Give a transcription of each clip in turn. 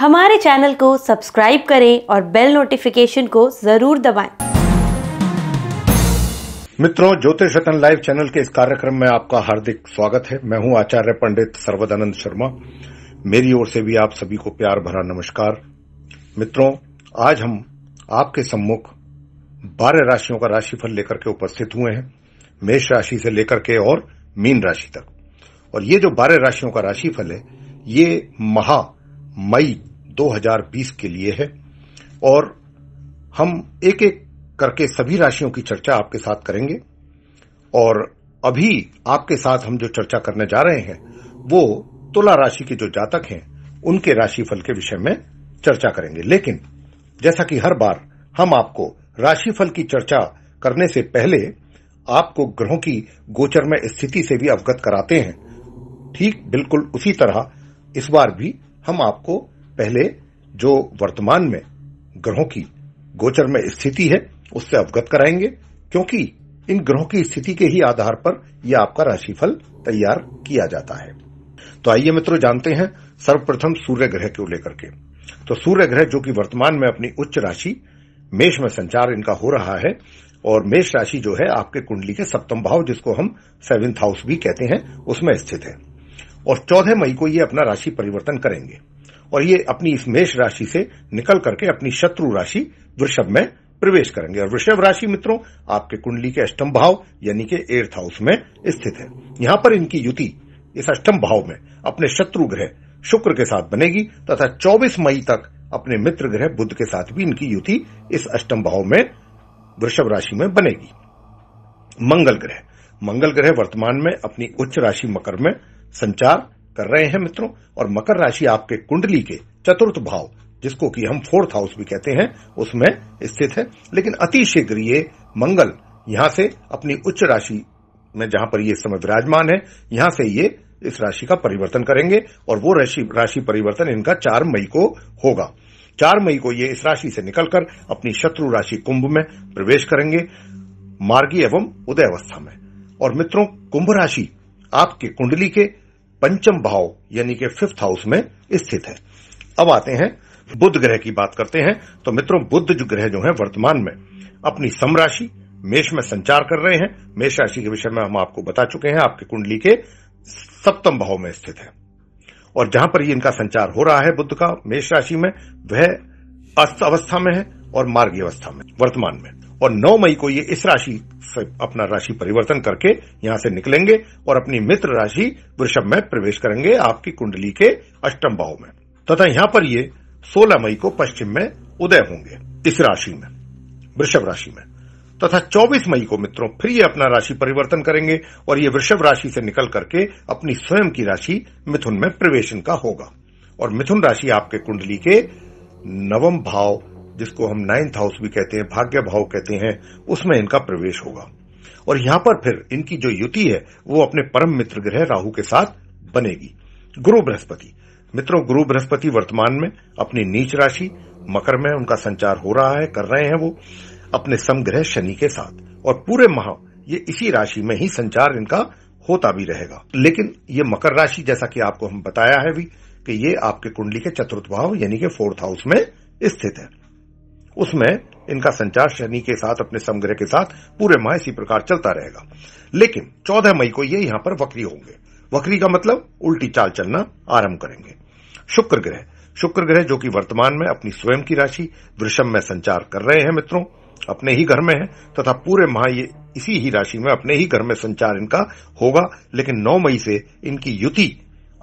हमारे चैनल को सब्सक्राइब करें और बेल नोटिफिकेशन को जरूर दबाएं। मित्रों ज्योतिष रतन लाइव चैनल के इस कार्यक्रम में आपका हार्दिक स्वागत है मैं हूं आचार्य पंडित सर्वदानंद शर्मा मेरी ओर से भी आप सभी को प्यार भरा नमस्कार मित्रों आज हम आपके सम्मुख बारह राशियों का राशिफल लेकर के उपस्थित हुए हैं मेष राशि से लेकर के और मीन राशि तक और ये जो बारह राशियों का राशिफल है ये महा मई 2020 के लिए है और हम एक एक करके सभी राशियों की चर्चा आपके साथ करेंगे और अभी आपके साथ हम जो चर्चा करने जा रहे हैं वो तुला राशि के जो जातक हैं उनके राशिफल के विषय में चर्चा करेंगे लेकिन जैसा कि हर बार हम आपको राशिफल की चर्चा करने से पहले आपको ग्रहों की गोचर में स्थिति से भी अवगत कराते हैं ठीक बिल्कुल उसी तरह इस बार भी हम आपको पहले जो वर्तमान में ग्रहों की गोचर में स्थिति है उससे अवगत कराएंगे क्योंकि इन ग्रहों की स्थिति के ही आधार पर यह आपका राशिफल तैयार किया जाता है तो आइए मित्रों जानते हैं सर्वप्रथम सूर्य ग्रह को लेकर के तो सूर्य ग्रह जो कि वर्तमान में अपनी उच्च राशि मेष में संचार इनका हो रहा है और मेष राशि जो है आपके कुंडली के सप्तम भाव जिसको हम सेवेंथ हाउस भी कहते हैं उसमें स्थित है और चौदह मई को ये अपना राशि परिवर्तन करेंगे और ये अपनी इस मेष राशि से निकल करके अपनी शत्रु राशि वृषभ में प्रवेश करेंगे और वृषभ राशि मित्रों आपके कुंडली के अष्टम भाव यानी कि एर्थ हाउस में स्थित है यहाँ पर इनकी युति इस अष्टम भाव में अपने शत्रु ग्रह शुक्र के साथ बनेगी तथा 24 मई तक अपने मित्र ग्रह बुद्ध के साथ भी इनकी युति इस अष्टम भाव में वृषभ राशि में बनेगी मंगल ग्रह मंगल ग्रह वर्तमान में अपनी उच्च राशि मकर में संचार कर रहे हैं मित्रों और मकर राशि आपके कुंडली के चतुर्थ भाव जिसको कि हम फोर्थ हाउस भी कहते हैं उसमें स्थित है लेकिन अति शीघ्र ये मंगल यहां से अपनी उच्च राशि में जहां पर ये समय विराजमान है यहां से ये इस राशि का परिवर्तन करेंगे और वो राशि राशि परिवर्तन इनका चार मई को होगा चार मई को ये इस राशि से निकलकर अपनी शत्रु राशि कुंभ में प्रवेश करेंगे मार्गी एवं उदय अवस्था में और मित्रों कुंभ राशि आपके कुंडली के पंचम भाव यानी कि फिफ्थ हाउस में स्थित है अब आते हैं बुद्ध ग्रह की बात करते हैं तो मित्रों बुद्ध जो ग्रह जो है वर्तमान में अपनी समराशि मेष में संचार कर रहे हैं मेष राशि के विषय में हम आपको बता चुके हैं आपके कुंडली के सप्तम भाव में स्थित है और जहां पर ये इनका संचार हो रहा है बुद्ध का मेष राशि में वह अस्त अवस्था में है और मार्गी अवस्था में वर्तमान में और 9 मई को ये इस राशि से अपना राशि परिवर्तन करके यहाँ से निकलेंगे और अपनी मित्र राशि वृषभ में प्रवेश करेंगे आपकी कुंडली के अष्टम भाव में तथा यहाँ पर ये 16 मई को पश्चिम में उदय होंगे इस राशि में वृषभ राशि में तथा 24 मई को मित्रों फिर ये अपना राशि परिवर्तन करेंगे और ये वृषभ राशि से निकल करके अपनी स्वयं की राशि मिथुन में प्रवेशन का होगा और मिथुन राशि आपके कुंडली के नवम भाव जिसको हम नाइन्थ हाउस भी कहते हैं भाग्य भाव कहते हैं उसमें इनका प्रवेश होगा और यहां पर फिर इनकी जो युति है वो अपने परम मित्र ग्रह राहु के साथ बनेगी गुरु बृहस्पति मित्रों गुरु बृहस्पति वर्तमान में अपनी नीच राशि मकर में उनका संचार हो रहा है कर रहे हैं वो अपने समग्रह शनि के साथ और पूरे माह ये इसी राशि में ही संचार इनका होता भी रहेगा लेकिन ये मकर राशि जैसा कि आपको हम बताया है भी कि ये आपके कुंडली के चतुर्थ भाव यानी कि फोर्थ हाउस में स्थित है उसमें इनका संचार शनि के साथ अपने समग्रह के साथ पूरे माह इसी प्रकार चलता रहेगा लेकिन 14 मई को ये यहां पर वक्री होंगे वक्री का मतलब उल्टी चाल चलना आरंभ करेंगे शुक्र ग्रह शुक्र ग्रह जो कि वर्तमान में अपनी स्वयं की राशि वृषम में संचार कर रहे हैं मित्रों अपने ही घर में है तथा पूरे माह ये इसी ही राशि में अपने ही घर में संचार इनका होगा लेकिन 9 मई से इनकी युति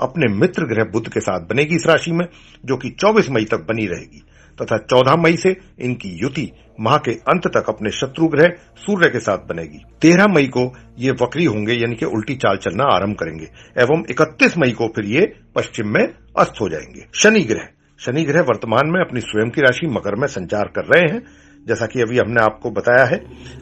अपने मित्र ग्रह बुद्ध के साथ बनेगी इस राशि में जो कि 24 मई तक बनी रहेगी तथा 14 मई से इनकी युति माह के अंत तक अपने शत्रु ग्रह सूर्य के साथ बनेगी 13 मई को ये वक्री होंगे यानी कि उल्टी चाल चलना आरंभ करेंगे एवं 31 मई को फिर ये पश्चिम में अस्त हो जाएंगे शनि ग्रह शनि ग्रह वर्तमान में अपनी स्वयं की राशि मकर में संचार कर रहे हैं जैसा कि अभी हमने आपको बताया है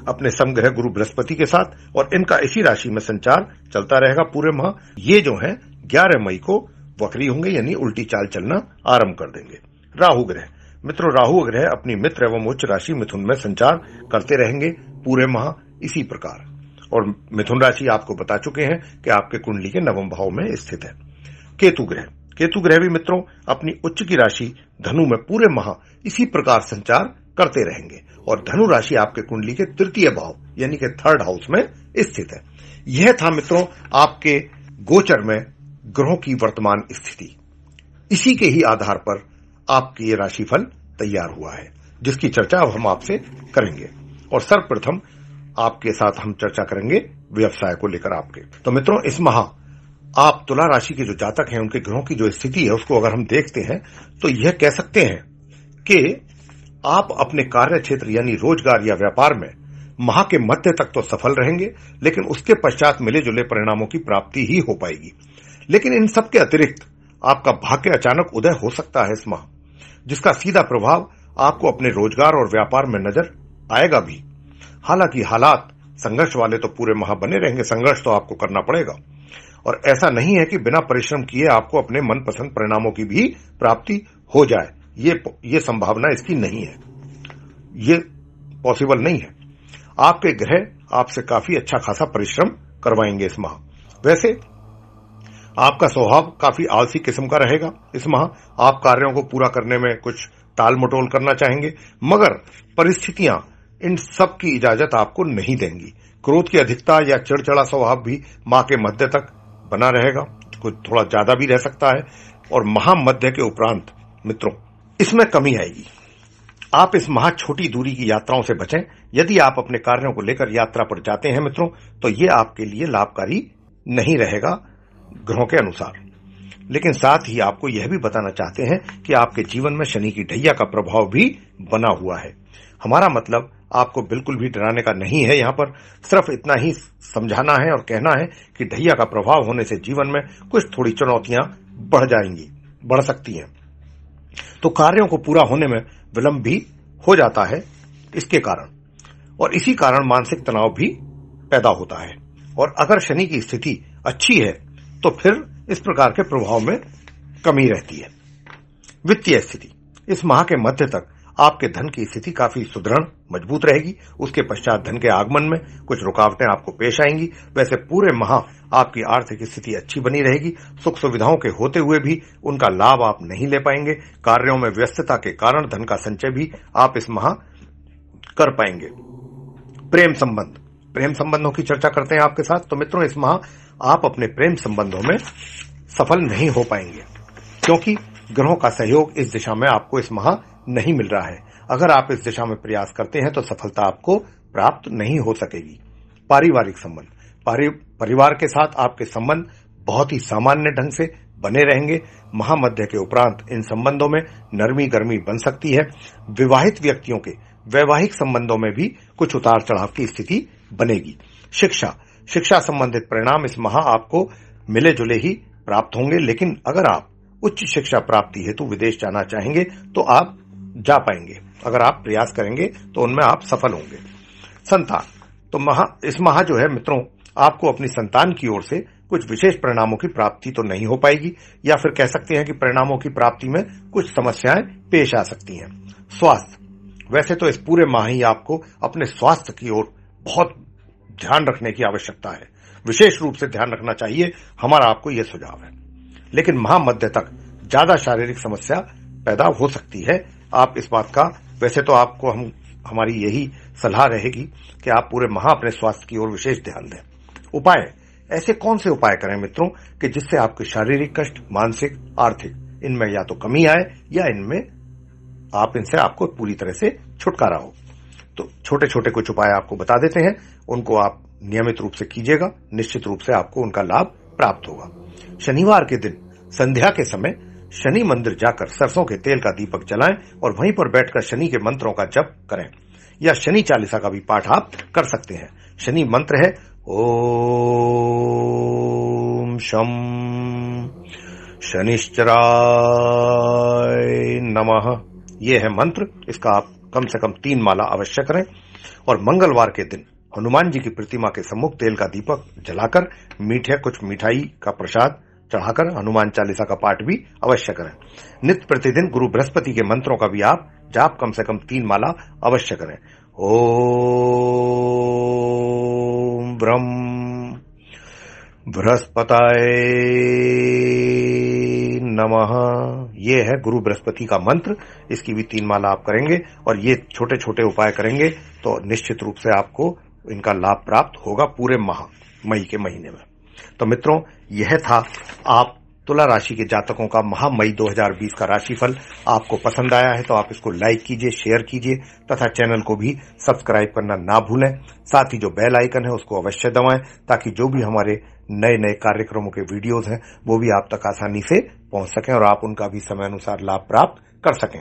अपने समग्रह गुरु बृहस्पति के साथ और इनका इसी राशि में संचार चलता रहेगा पूरे माह ये जो है ग्यारह मई को वक्री होंगे यानी उल्टी चाल चलना आरंभ कर देंगे राहु ग्रह मित्रों राहु ग्रह अपनी मित्र एवं उच्च राशि मिथुन में संचार करते रहेंगे पूरे माह इसी प्रकार और मिथुन राशि आपको बता चुके हैं कि आपके कुंडली के नवम भाव में स्थित है केतु ग्रह केतु ग्रह भी मित्रों अपनी उच्च की राशि धनु में पूरे माह इसी प्रकार संचार करते रहेंगे और धनु राशि आपके कुंडली के तृतीय भाव यानी के थर्ड हाउस में स्थित है यह था मित्रों आपके गोचर में ग्रहों की वर्तमान स्थिति इसी के ही आधार पर आपकी ये राशिफल तैयार हुआ है जिसकी चर्चा अब हम आपसे करेंगे और सर्वप्रथम आपके साथ हम चर्चा करेंगे व्यवसाय को लेकर आपके तो मित्रों इस माह आप तुला राशि के जो जातक हैं उनके ग्रहों की जो स्थिति है उसको अगर हम देखते हैं तो यह कह सकते हैं कि आप अपने कार्य क्षेत्र यानी रोजगार या व्यापार में माह के मध्य तक तो सफल रहेंगे लेकिन उसके पश्चात मिले जुले परिणामों की प्राप्ति ही हो पाएगी लेकिन इन सबके अतिरिक्त आपका भाग्य अचानक उदय हो सकता है इस माह जिसका सीधा प्रभाव आपको अपने रोजगार और व्यापार में नजर आएगा भी हालांकि हालात संघर्ष वाले तो पूरे माह बने रहेंगे संघर्ष तो आपको करना पड़ेगा और ऐसा नहीं है कि बिना परिश्रम किए आपको अपने मनपसंद परिणामों की भी प्राप्ति हो जाए ये ये संभावना इसकी नहीं है ये पॉसिबल नहीं है आपके ग्रह आपसे काफी अच्छा खासा परिश्रम करवाएंगे इस माह वैसे आपका स्वभाव काफी आलसी किस्म का रहेगा इस माह आप कार्यों को पूरा करने में कुछ टाल मटोल करना चाहेंगे मगर परिस्थितियां इन सब की इजाजत आपको नहीं देंगी क्रोध की अधिकता या चिड़चिड़ा स्वभाव भी माह के मध्य तक बना रहेगा कुछ थोड़ा ज्यादा भी रह सकता है और महामध्य के उपरांत मित्रों इसमें कमी आएगी आप इस महा छोटी दूरी की यात्राओं से बचें यदि आप अपने कार्यों को लेकर यात्रा पर जाते हैं मित्रों तो ये आपके लिए लाभकारी नहीं रहेगा ग्रहों के अनुसार लेकिन साथ ही आपको यह भी बताना चाहते हैं कि आपके जीवन में शनि की ढैया का प्रभाव भी बना हुआ है हमारा मतलब आपको बिल्कुल भी डराने का नहीं है यहाँ पर सिर्फ इतना ही समझाना है और कहना है कि ढैया का प्रभाव होने से जीवन में कुछ थोड़ी चुनौतियां बढ़ जाएंगी बढ़ सकती हैं तो कार्यों को पूरा होने में विलंब भी हो जाता है इसके कारण और इसी कारण मानसिक तनाव भी पैदा होता है और अगर शनि की स्थिति अच्छी है तो फिर इस प्रकार के प्रभाव में कमी रहती है वित्तीय स्थिति इस माह के मध्य तक आपके धन की स्थिति काफी सुदृढ़ मजबूत रहेगी उसके पश्चात धन के आगमन में कुछ रुकावटें आपको पेश आएंगी वैसे पूरे माह आपकी आर्थिक स्थिति अच्छी बनी रहेगी सुख सुविधाओं के होते हुए भी उनका लाभ आप नहीं ले पाएंगे कार्यों में व्यस्तता के कारण धन का संचय भी आप इस माह कर पाएंगे प्रेम संबंध प्रेम संबंधों की चर्चा करते हैं आपके साथ तो मित्रों इस माह आप अपने प्रेम संबंधों में सफल नहीं हो पाएंगे क्योंकि ग्रहों का सहयोग इस दिशा में आपको इस माह नहीं मिल रहा है अगर आप इस दिशा में प्रयास करते हैं तो सफलता आपको प्राप्त नहीं हो सकेगी पारिवारिक संबंध परिवार के साथ आपके संबंध बहुत ही सामान्य ढंग से बने रहेंगे महामध्य के उपरांत इन संबंधों में नरमी गर्मी बन सकती है विवाहित व्यक्तियों के वैवाहिक संबंधों में भी कुछ उतार चढ़ाव की स्थिति बनेगी शिक्षा शिक्षा संबंधित परिणाम इस माह आपको मिले जुले ही प्राप्त होंगे लेकिन अगर आप उच्च शिक्षा प्राप्ति हेतु विदेश जाना चाहेंगे तो आप जा पाएंगे अगर आप प्रयास करेंगे तो उनमें आप सफल होंगे संतान तो महा इस माह जो है मित्रों आपको अपनी संतान की ओर से कुछ विशेष परिणामों की प्राप्ति तो नहीं हो पाएगी या फिर कह सकते हैं कि परिणामों की प्राप्ति में कुछ समस्याएं पेश आ सकती हैं स्वास्थ्य वैसे तो इस पूरे माह ही आपको अपने स्वास्थ्य की ओर बहुत ध्यान रखने की आवश्यकता है विशेष रूप से ध्यान रखना चाहिए हमारा आपको यह सुझाव है लेकिन महामध्य तक ज्यादा शारीरिक समस्या पैदा हो सकती है आप इस बात का वैसे तो आपको हम हमारी यही सलाह रहेगी कि आप पूरे माह अपने स्वास्थ्य की ओर विशेष ध्यान दें उपाय ऐसे कौन से उपाय करें मित्रों कि जिससे आपके शारीरिक कष्ट मानसिक आर्थिक इनमें या तो कमी आए या इनमें आप इनसे आपको पूरी तरह से छुटकारा हो तो छोटे छोटे कुछ उपाय आपको बता देते हैं उनको आप नियमित रूप से कीजिएगा निश्चित रूप से आपको उनका लाभ प्राप्त होगा शनिवार के दिन संध्या के समय शनि मंदिर जाकर सरसों के तेल का दीपक जलाएं और वहीं पर बैठकर शनि के मंत्रों का जप करें या शनि चालीसा का भी पाठ आप कर सकते हैं शनि मंत्र है ओम शम शनिश्चराय नमः ये है मंत्र इसका आप कम से कम तीन माला अवश्य करें और मंगलवार के दिन हनुमान जी की प्रतिमा के सम्मुख तेल का दीपक जलाकर मीठे कुछ मिठाई का प्रसाद चढ़ाकर हनुमान चालीसा का पाठ भी अवश्य करें नित्य प्रतिदिन गुरु बृहस्पति के मंत्रों का भी आप जाप कम से कम तीन माला अवश्य करें ओ ब्रह्म बृहस्पताय नमः ये है गुरु बृहस्पति का मंत्र इसकी भी तीन माला आप करेंगे और ये छोटे छोटे उपाय करेंगे तो निश्चित रूप से आपको इनका लाभ प्राप्त होगा पूरे माह मई के महीने में तो मित्रों यह था आप तुला राशि के जातकों का महा मई 2020 का राशिफल आपको पसंद आया है तो आप इसको लाइक कीजिए शेयर कीजिए तथा चैनल को भी सब्सक्राइब करना ना भूलें साथ ही जो बेल आइकन है उसको अवश्य दबाएं ताकि जो भी हमारे नए नए कार्यक्रमों के वीडियोस हैं वो भी आप तक आसानी से पहुंच सकें और आप उनका भी समय अनुसार लाभ प्राप्त कर सकें